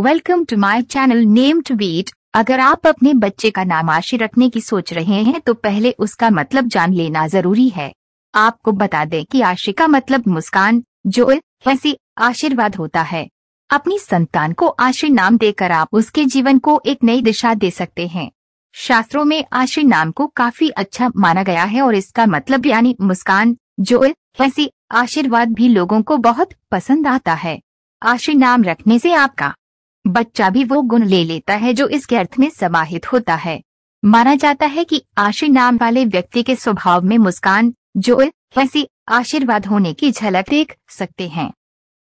welcome to my channel name to beat अगर आप अपने बच्चे का नाम आशी रखने की सोच रहे हैं तो पहले उसका मतलब जान लेना जरूरी है आपको बता दें कि आशी का मतलब मुस्कान जो हंसी आशीर्वाद होता है अपनी संतान को आशी नाम देकर आप उसके जीवन को एक नई दिशा दे सकते हैं शास्त्रों में आशी नाम को काफी अच्छा माना गया है और इसका मतलब यानी मुस्कान जो हंसी आशीर्वाद भी लोगों को बहुत पसंद आता है आशी नाम रखने से आपका बच्चा भी वो गुण ले लेता है जो इसके अर्थ में समाहित होता है माना जाता है कि आशी नाम वाले व्यक्ति के स्वभाव में मुस्कान जो ऐसी आशीर्वाद होने की झलक देख सकते हैं